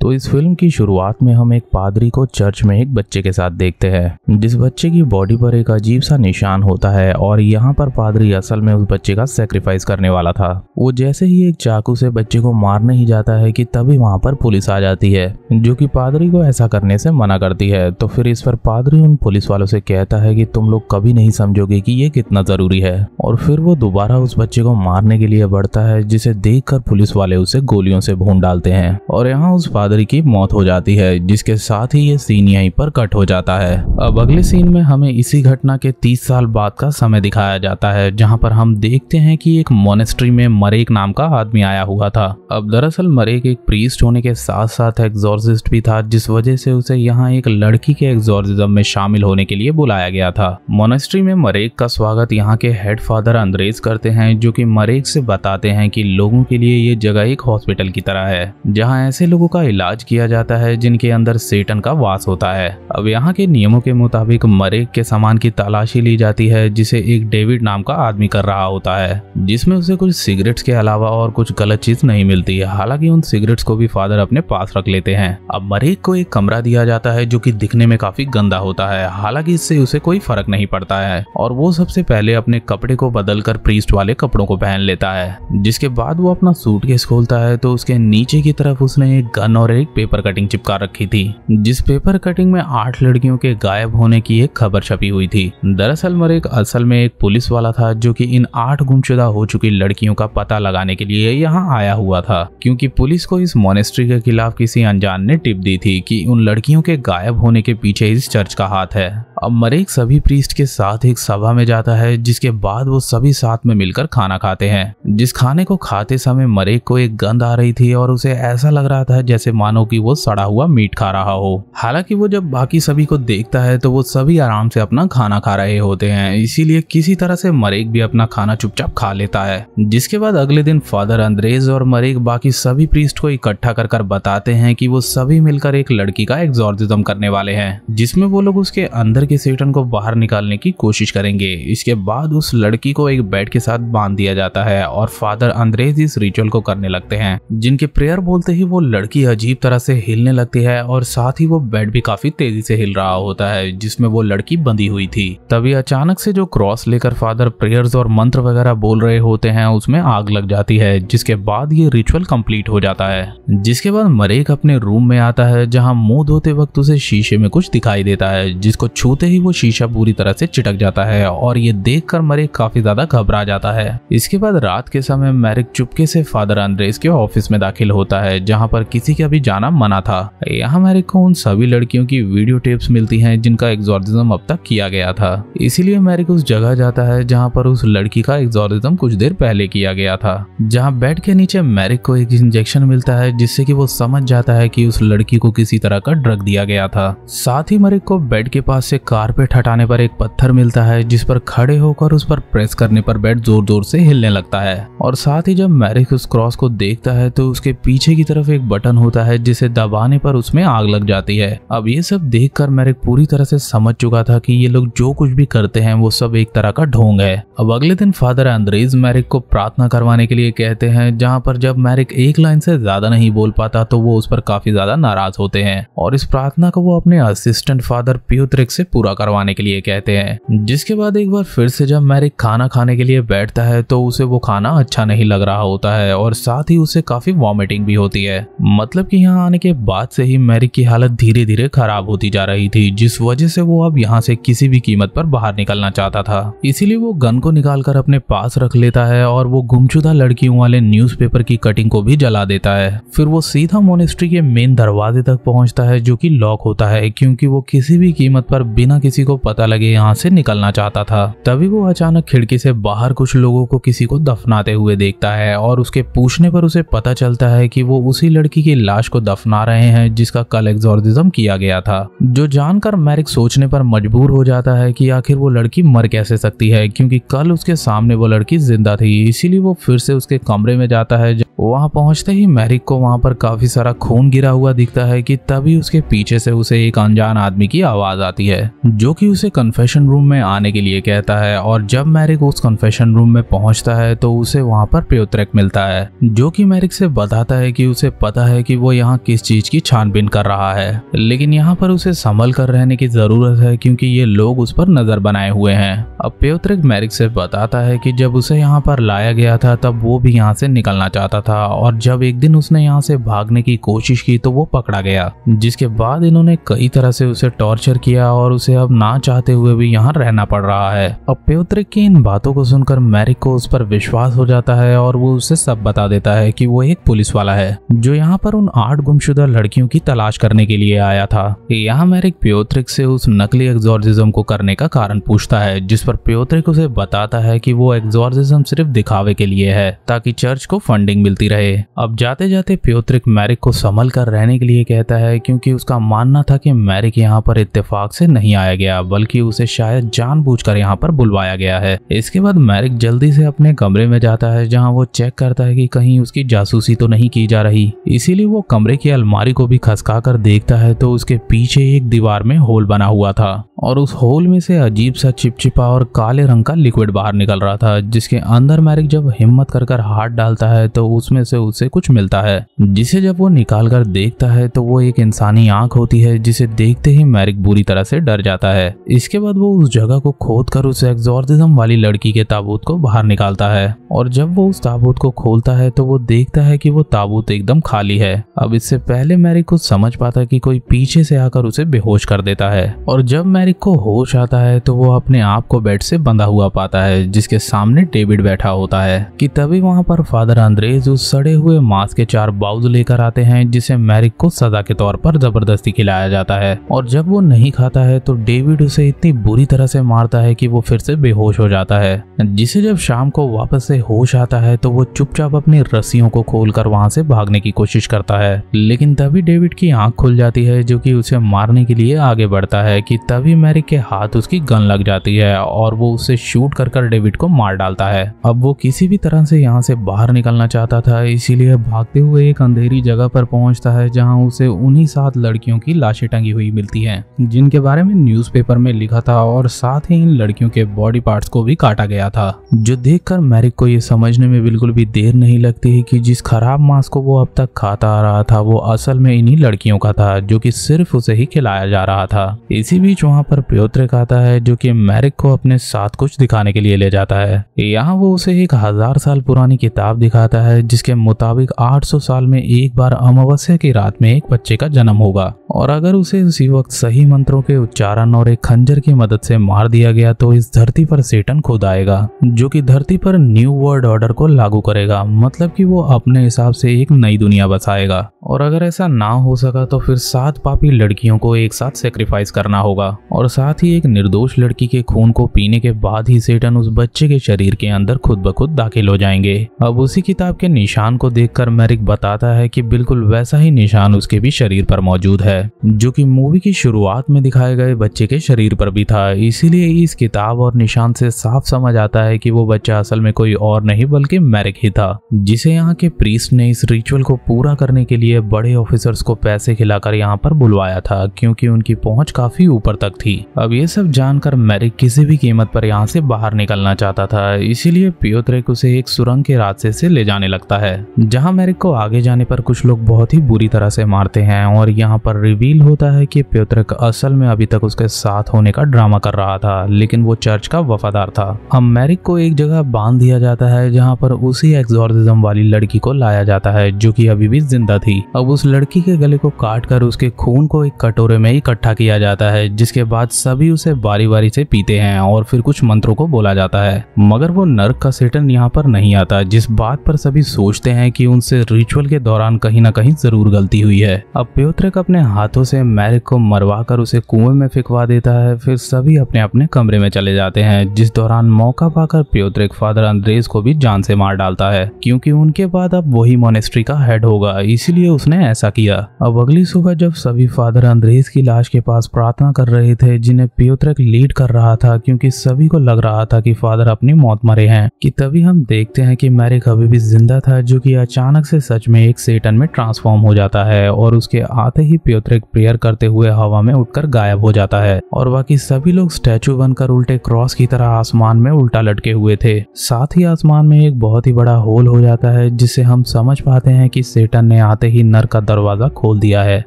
तो इस फिल्म की शुरुआत में हम एक पादरी को चर्च में एक बच्चे के साथ देखते हैं जिस बच्चे की बॉडी पर एक अजीब सा निशान होता है और यहाँ पर पादरी असल में उस बच्चे का सेक्रीफाइस करने वाला था वो जैसे ही एक चाकू से बच्चे को मारने ही जाता है कि तभी वहाँ पर पुलिस आ जाती है जो कि पादरी को ऐसा करने से मना करती है तो फिर इस पर पादरी उन पुलिस वालों से कहता है कि तुम लोग कभी नहीं समझोगे कि ये कितना जरूरी है और फिर वो दोबारा उस बच्चे को मारने के लिए बढ़ता है जिसे देखकर पुलिस वाले उसे गोलियों से भून डालते हैं और यहाँ उस चौधरी की मौत हो जाती है जिसके साथ ही ये सीन यहीं पर कट हो जाता है अब अगले सीन में हमें इसी घटना के तीस साल बाद का समय दिखाया जाता है जहाँ पर हम देखते हैं कि एक मोनेस्ट्री में मरेक नाम का आदमी आया हुआ था अब दरअसल मरेक एक प्रीस्ट होने के साथ साथ एक्सोर्जिस्ट भी था जिस वजह से उसे यहाँ एक लड़की के एक्सोर्जिज्म में शामिल होने के लिए बुलाया गया था मोनेस्ट्री में मरेक का स्वागत यहाँ के हेड फादर अंग्रेज करते हैं जो कि मरेक से बताते हैं कि लोगों के लिए ये जगह एक हॉस्पिटल की तरह है जहाँ ऐसे लोगों का इलाज इलाज किया जाता है जिनके अंदर सेटन का वास होता है अब यहाँ के नियमों के मुताबिक मरे के सामान की तलाशी ली जाती है जिसे एक डेविड नाम का आदमी कर रहा होता है जिसमें उसे कुछ सिगरेट्स के अलावा और कुछ गलत चीज नहीं मिलती है हालांकि उन सिगरेट्स को भी फादर अपने पास रख लेते हैं अब मरेक को एक कमरा दिया जाता है जो कि दिखने में काफी गंदा होता है हालांकि इससे उसे कोई फर्क नहीं पड़ता है और वो सबसे पहले अपने कपड़े को बदलकर प्रीस्ट वाले कपड़ों को पहन लेता है जिसके बाद वो अपना सूटकेस खोलता है तो उसके नीचे की तरफ उसने एक गन और पर एक पेपर कटिंग चिपका रखी थी जिस पेपर कटिंग में आठ लड़कियों के गायब होने की एक खबर छपी हुई थी दरअसल मरेक असल में एक पुलिस वाला था जो कि इन आठ गुमशुदा हो चुकी लड़कियों का पता लगाने के लिए यहाँ आया हुआ था क्योंकि पुलिस को इस मोनेस्ट्री के खिलाफ किसी अनजान ने टिप दी थी कि उन लड़कियों के गायब होने के पीछे इस चर्च का हाथ है अब मरेक सभी प्रीस्ट के साथ एक सभा में जाता है जिसके बाद वो सभी साथ में मिलकर खाना खाते हैं जिस खाने को खाते समय मरेक को एक गंध आ रही थी और उसे ऐसा लग रहा था जैसे मानो कि वो सड़ा हुआ मीट खा रहा हो हालांकि वो जब बाकी सभी को देखता है तो वो सभी आराम से अपना खाना खा रहे होते हैं इसीलिए किसी तरह से मरेक भी अपना खाना चुपचाप खा लेता है जिसके बाद अगले दिन फादर अंद्रेज और मरेक बाकी सभी प्रीस्ट को इकट्ठा कर कर बताते हैं कि वो सभी मिलकर एक लड़की का एग्जॉर्जिज्म करने वाले हैं जिसमें वो लोग उसके अंदर के सेटन को बाहर निकालने की कोशिश करेंगे इसके बाद उस लड़की को एक बेड के साथ बांध दिया जाता है और फादर अंद्रेज इस रिचुअल को करने लगते हैं जिनके प्रेयर बोलते ही वो लड़की अजीब अजीब तरह से हिलने लगती है और साथ ही वो बेड भी काफी तेजी से हिल रहा होता है जिसमें वो लड़की बंधी हुई थी तभी अचानक से जो क्रॉस लेकर फादर प्रेयर्स और मंत्र वगैरह बोल रहे होते हैं उसमें आग लग जाती है जिसके बाद ये रिचुअल कम्प्लीट हो जाता है जिसके बाद मरेक अपने रूम में आता है जहाँ मुंह धोते वक्त उसे शीशे में कुछ दिखाई देता है जिसको छूते ही वो शीशा पूरी तरह से चिटक जाता है और ये देख कर मरेक काफी ज्यादा घबरा जाता है इसके बाद रात के समय मैरिक चुपके से फादर आंद्रेस के ऑफिस में दाखिल होता है जहाँ पर किसी के भी भी जाना मना था यहाँ मेरे को उन सभी लड़कियों की वीडियो टेप्स मिलती हैं जिनका एग्जॉर्डिज्म अब तक किया गया था इसीलिए मेरे को उस जगह जाता है जहाँ पर उस लड़की का एग्जॉर्डिज्म कुछ देर पहले किया गया था जहाँ बेड के नीचे मैरिक को एक इंजेक्शन मिलता है जिससे की वो समझ जाता है की उस लड़की को किसी तरह का ड्रग दिया गया था साथ ही मरिक को बेड के पास से कारपेट हटाने पर एक पत्थर मिलता है जिस पर खड़े होकर उस पर प्रेस करने पर बेड जोर जोर से हिलने लगता है और साथ ही जब मैरिक उस क्रॉस को देखता है तो उसके पीछे की तरफ एक बटन होता है है जिसे दबाने पर उसमें आग लग जाती है अब ये सब देख कर मेरिक पूरी तरह से समझ चुका था कि ये लोग जो कुछ भी करते हैं वो सब एक तरह का ढोंग है अब अगले दिन फादर एंद्रेज मैरिक को प्रार्थना करवाने के लिए कहते हैं जहाँ पर जब मैरिक एक लाइन से ज्यादा नहीं बोल पाता तो वो उस पर काफी ज्यादा नाराज होते हैं और इस प्रार्थना को वो अपने असिस्टेंट फादर पियोत्रिक से पूरा करवाने के लिए कहते हैं जिसके बाद एक बार फिर से जब मैरिक खाना खाने के लिए बैठता है तो उसे वो खाना अच्छा नहीं लग रहा होता है और साथ ही उसे काफी वॉमिटिंग भी होती है मतलब के यहाँ आने के बाद से ही मैरिक की हालत धीरे धीरे खराब होती जा रही थी जिस वजह से वो अब यहाँ से किसी भी कीमत पर बाहर निकलना चाहता था इसीलिए वो गन को कर अपने पास रख लेता है और वो गुमशुदा लड़कियों वाले न्यूज की कटिंग को भी जला देता है फिर वो सीधा मोनेस्ट्री के मेन दरवाजे तक पहुंचता है जो की लॉक होता है क्योंकि वो किसी भी कीमत पर बिना किसी को पता लगे यहाँ से निकलना चाहता था तभी वो अचानक खिड़की से बाहर कुछ लोगों को किसी को दफनाते हुए देखता है और उसके पूछने पर उसे पता चलता है कि वो उसी लड़की की लाश लाश को दफना रहे हैं जिसका कल एक्सोरिज्म किया गया था जो जानकर मैरिक सोचने पर मजबूर हो जाता है कि आखिर वो लड़की मर कैसे सकती है क्योंकि कल उसके सामने वो लड़की जिंदा थी इसीलिए वो फिर से उसके कमरे में जाता है वहाँ पहुँचते ही मैरिक को वहाँ पर काफ़ी सारा खून गिरा हुआ दिखता है कि तभी उसके पीछे से उसे एक अनजान आदमी की आवाज़ आती है जो कि उसे कन्फेशन रूम में आने के लिए कहता है और जब मैरिक उस कन्फेशन रूम में पहुँचता है तो उसे वहाँ पर प्योत्रक मिलता है जो कि मैरिक से बताता है कि उसे पता है कि वो यहाँ किस चीज़ की छानबीन कर रहा है लेकिन यहाँ पर उसे संभल कर रहने की ज़रूरत है क्योंकि ये लोग उस पर नज़र बनाए हुए हैं अब प्योत्रक मैरिक से बताता है कि जब उसे यहाँ पर लाया गया था तब वो भी यहाँ से निकलना चाहता था था और जब एक दिन उसने यहाँ से भागने की कोशिश की तो वो पकड़ा गया जिसके बाद इन्होंने कई तरह से उसे टॉर्चर किया और उसे अब ना चाहते हुए भी यहाँ रहना पड़ रहा है अब प्योत्र की इन बातों को सुनकर मैरिक को उस पर विश्वास हो जाता है और वो उसे सब बता देता है की वो एक पुलिस वाला है जो यहाँ पर उन आठ गुमशुदा लड़कियों की तलाश करने के लिए आया था यहाँ मैरिक प्योत्रिक से उस नकली एक्सोर्जिज्म को करने का कारण पूछता है जिस पर प्योत्रिक उसे बताता है कि वो एक्सोर्जिज्म सिर्फ दिखावे के लिए है ताकि चर्च को फंडिंग मिलती चलती रहे अब जाते जाते प्योत्रिक मैरिक को संभल कर रहने के लिए कहता है क्योंकि उसका मानना था कि मैरिक यहाँ पर इत्तेफाक से नहीं आया गया बल्कि उसे शायद जानबूझकर यहाँ पर बुलवाया गया है इसके बाद मैरिक जल्दी से अपने कमरे में जाता है जहाँ वो चेक करता है कि कहीं उसकी जासूसी तो नहीं की जा रही इसीलिए वो कमरे की अलमारी को भी खसका देखता है तो उसके पीछे एक दीवार में होल बना हुआ था और उस होल में से अजीब सा चिपचिपा और काले रंग का लिक्विड बाहर निकल रहा था जिसके अंदर मैरिक जब हिम्मत कर हाथ डालता है तो उसमें से उसे कुछ मिलता है जिसे जब वो निकाल कर देखता है तो वो एक इंसानी आंख होती है जिसे देखते ही मैरिक बुरी तरह से डर जाता है इसके बाद वो उस जगह को खोद कर उस एग्जॉर्सिज्म वाली लड़की के ताबूत को बाहर निकालता है और जब वो उस ताबूत को खोलता है तो वो देखता है की वो ताबूत एकदम खाली है अब इससे पहले मैरिक को समझ पाता की कोई पीछे से आकर उसे बेहोश कर देता है और जब मैरिक को होश आता है तो वो अपने आप को बेड से बंधा हुआ पाता है जिसके सामने डेविड बैठा होता है कि तभी वहां पर फादर अंद्रेज राजू सड़े हुए मांस के चार बाउज लेकर आते हैं जिसे मैरिक को सजा के तौर पर जबरदस्ती खिलाया जाता है और जब वो नहीं खाता है तो डेविड उसे इतनी बुरी तरह से मारता है कि वो फिर से बेहोश हो जाता है जिसे जब शाम को वापस से होश आता है तो वो चुपचाप अपनी रस्सियों को खोल कर वहां से भागने की कोशिश करता है लेकिन तभी डेविड की आंख खुल जाती है जो कि उसे मारने के लिए आगे बढ़ता है कि तभी मैरिक के हाथ उसकी गन लग जाती है और वो उसे शूट कर कर डेविड को मार डालता है अब वो किसी भी तरह से यहाँ से बाहर निकलना चाहता रहा था इसीलिए भागते हुए एक अंधेरी जगह पर पहुंचता है जहां उसे उन्हीं सात लड़कियों की लाशें टंगी हुई मिलती हैं जिनके बारे में न्यूज़पेपर में लिखा था और साथ ही इन लड़कियों के बॉडी पार्ट्स को भी काटा गया था जो देखकर मैरिक को ये समझने में बिल्कुल भी देर नहीं लगती है कि जिस खराब मांस को वो अब तक खाता आ रहा था वो असल में इन्ही लड़कियों का था जो की सिर्फ उसे ही खिलाया जा रहा था इसी बीच वहाँ पर प्योत्र आता है जो की मैरिक को अपने साथ कुछ दिखाने के लिए ले जाता है यहाँ वो उसे एक हजार साल पुरानी किताब दिखाता है जिसके मुताबिक 800 साल में एक बार अमावस्या की रात में एक बच्चे का जन्म होगा और अगर उसे उसी वक्त सही मंत्रों के उच्चारण और एक खंजर की मदद से मार दिया गया तो इस धरती पर सेटन खुद आएगा जो कि धरती पर न्यू वर्ल्ड ऑर्डर को लागू करेगा मतलब कि वो अपने हिसाब से एक नई दुनिया बसाएगा और अगर ऐसा ना हो सका तो फिर सात पापी लड़कियों को एक साथ सेक्रीफाइस करना होगा और साथ ही एक निर्दोष लड़की के खून को पीने के बाद ही सेटन उस बच्चे के शरीर के अंदर खुद ब खुद दाखिल हो जाएंगे अब उसी किताब के निशान को देखकर मैरिक बताता है कि बिल्कुल वैसा ही निशान उसके भी शरीर पर मौजूद है जो कि मूवी की शुरुआत में दिखाए गए बच्चे के शरीर पर भी था इसीलिए इस किताब और निशान से साफ समझ आता है कि वो बच्चा असल में कोई और नहीं बल्कि मैरिक ही था जिसे यहाँ के प्रीस्ट ने इस रिचुअल को पूरा करने के लिए बड़े ऑफिसर्स को पैसे खिलाकर यहाँ पर बुलवाया था क्योंकि उनकी पहुंच काफी ऊपर तक थी अब ये सब जानकर मैरिक किसी भी कीमत पर यहाँ से बाहर निकलना चाहता था इसीलिए पियोत्रेक उसे एक सुरंग के रास्ते से ले जाने लगता जाता है जहां मेरिक को आगे जाने पर कुछ लोग बहुत ही बुरी तरह से मारते हैं और यहां पर रिवील होता है कि प्योत्रक असल में अभी तक उसके साथ होने का ड्रामा कर रहा था लेकिन वो चर्च का वफादार था अब मेरिक को एक जगह बांध दिया जाता है जहाँ पर उसी एक्सोरिज्म वाली लड़की को लाया जाता है जो की अभी भी जिंदा थी अब उस लड़की के गले को काट उसके खून को एक कटोरे में इकट्ठा किया जाता है जिसके बाद सभी उसे बारी बारी से पीते हैं और फिर कुछ मंत्रों को बोला जाता है मगर वो नर्क का सेटन यहाँ पर नहीं आता जिस बात पर सभी सोचते हैं कि उनसे रिचुअल के दौरान कहीं ना कहीं जरूर गलती हुई है अब प्योत्रक अपने हाथों से मैरिक को मरवा कर उसे कुएं में फिकवा देता है फिर सभी अपने अपने कमरे में चले जाते हैं जिस दौरान मौका पाकर प्योत्रक फादर अंद्रेज को भी जान से मार डालता है क्योंकि उनके बाद अब वही मोनेस्ट्री का हेड होगा इसीलिए उसने ऐसा किया अब अगली सुबह जब सभी फादर अंद्रेज की लाश के पास प्रार्थना कर रहे थे जिन्हें प्योत्रक लीड कर रहा था क्योंकि सभी को लग रहा था कि फादर अपनी मौत मरे हैं कि तभी हम देखते हैं कि मैरिक अभी भी जिंदा था था जो कि अचानक से सच में एक सेटन में ट्रांसफॉर्म हो जाता है और उसके आते ही प्योत्रिक प्रेयर करते हुए हवा में उठकर गायब हो जाता है और बाकी सभी लोग स्टैचू बनकर उल्टे क्रॉस की तरह आसमान में उल्टा लटके हुए थे साथ ही आसमान में एक बहुत ही बड़ा होल हो जाता है जिसे हम समझ पाते हैं कि सेटन ने आते ही नर का दरवाजा खोल दिया है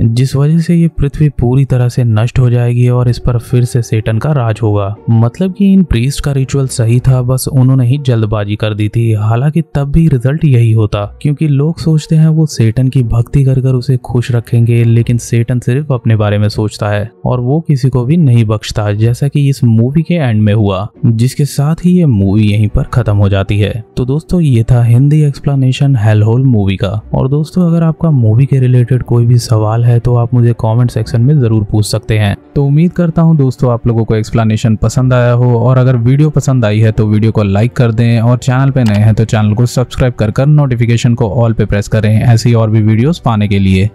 जिस वजह से ये पृथ्वी पूरी तरह से नष्ट हो जाएगी और इस पर फिर से सेटन का राज होगा मतलब कि इन प्रीस्ट का रिचुअल सही था बस उन्होंने ही जल्दबाजी कर दी थी हालांकि तब भी रिजल्ट यही होता क्योंकि लोग सोचते हैं वो सेटन की भक्ति कर कर उसे खुश रखेंगे लेकिन सेटन सिर्फ अपने बारे में सोचता है और वो किसी को भी नहीं बख्शता जैसा कि इस मूवी के एंड में हुआ जिसके साथ ही ये मूवी यहीं पर खत्म हो जाती है तो दोस्तों ये था Hindi explanation Hell Hole movie का और दोस्तों अगर आपका मूवी के रिलेटेड कोई भी सवाल है तो आप मुझे कॉमेंट सेक्शन में ज़रूर पूछ सकते हैं तो उम्मीद करता हूँ दोस्तों आप लोगों को एक्सप्लेनेशन पसंद आया हो और अगर वीडियो पसंद आई है तो वीडियो को लाइक कर दें और चैनल पे नए हैं तो चैनल को सब्सक्राइब कर कर नोटिफिकेशन को ऑल पे प्रेस करें ऐसी और भी वीडियोस पाने के लिए